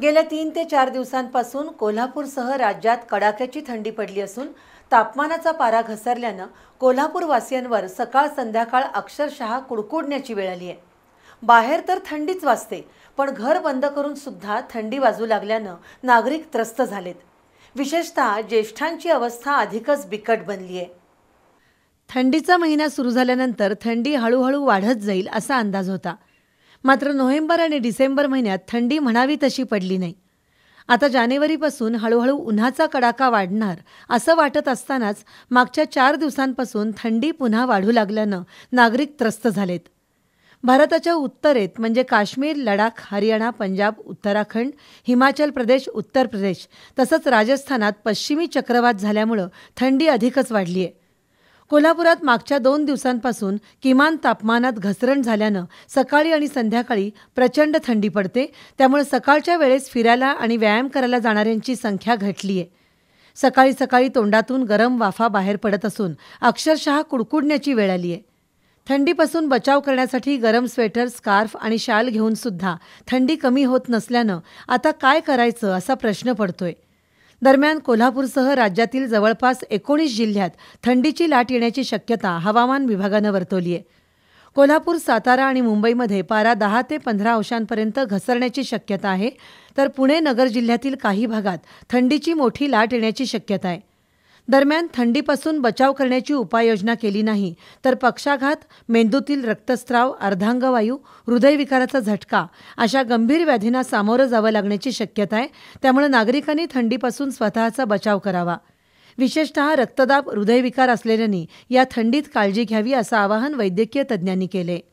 गेल्या तीन ते चार दिवसांपासून कोल्हापूरसह राज्यात कडाक्याची थंडी पडली असून तापमानाचा पारा घसरल्यानं कोल्हापूरवासियांवर सकाळ संध्याकाळ अक्षरशः कुडकुडण्याची वेळ आली आहे बाहेर तर थंडीच वाजते पण घर बंद करून सुद्धा थंडी वाजू लागल्यानं नागरिक त्रस्त झालेत विशेषतः ज्येष्ठांची अवस्था अधिकच बिकट बनली आहे थंडीचा महिना सुरू झाल्यानंतर थंडी हळूहळू वाढत जाईल असा अंदाज होता मात्र नोव्हेंबर आणि डिसेंबर महिन्यात थंडी म्हणावी तशी पडली नाही आता जानेवारीपासून हळूहळू उन्हाचा कडाका वाढणार असं वाटत असतानाच मागच्या चार दिवसांपासून थंडी पुन्हा वाढू लागल्यानं नागरिक त्रस्त झालेत भारताच्या उत्तरेत म्हणजे काश्मीर लडाख हरियाणा पंजाब उत्तराखंड हिमाचल प्रदेश उत्तर प्रदेश तसंच राजस्थानात पश्चिमी चक्रवात झाल्यामुळं थंडी अधिकच वाढली आहे कोल्हापुरात मागच्या दोन दिवसांपासून किमान तापमानात घसरण झाल्यानं सकाळी आणि संध्याकाळी प्रचंड थंडी पडते त्यामुळे सकाळच्या वेळेस फिरायला आणि व्यायाम करायला जाणाऱ्यांची संख्या घटली आहे सकाळी सकाळी तोंडातून गरम वाफा बाहेर पडत असून अक्षरशः कुडकुडण्याची वेळ आली आहे थंडीपासून बचाव करण्यासाठी गरम स्वेटर स्कार्फ आणि शाल घेऊन सुद्धा थंडी कमी होत नसल्यानं आता काय करायचं असा प्रश्न पडतोय दरम्यान कोल्हापूरसह राज्यातील जवळपास एकोणीस जिल्ह्यात थंडीची लाट येण्याची शक्यता हवामान विभागानं वर्तवली आहे कोल्हापूर सातारा आणि मुंबईमध्ये पारा दहा ते पंधरा अंशांपर्यंत घसरण्याची शक्यता आहे तर पुणे नगर जिल्ह्यातील काही भागात थंडीची मोठी लाट येण्याची शक्यता आहे दरम्यान थंडीपासून बचाव करण्याची उपाययोजना केली नाही तर पक्षाघात मेंदूतील रक्तस्राव अर्धांगवायू हृदयविकाराचा झटका अशा गंभीर व्याधींना सामोरं जावं लागण्याची शक्यता आहे त्यामुळे नागरिकांनी थंडीपासून स्वतःचा बचाव करावा विशेषतः रक्तदाब हृदयविकार असलेल्यांनी या थंडीत काळजी घ्यावी असं आवाहन वैद्यकीय तज्ज्ञांनी केले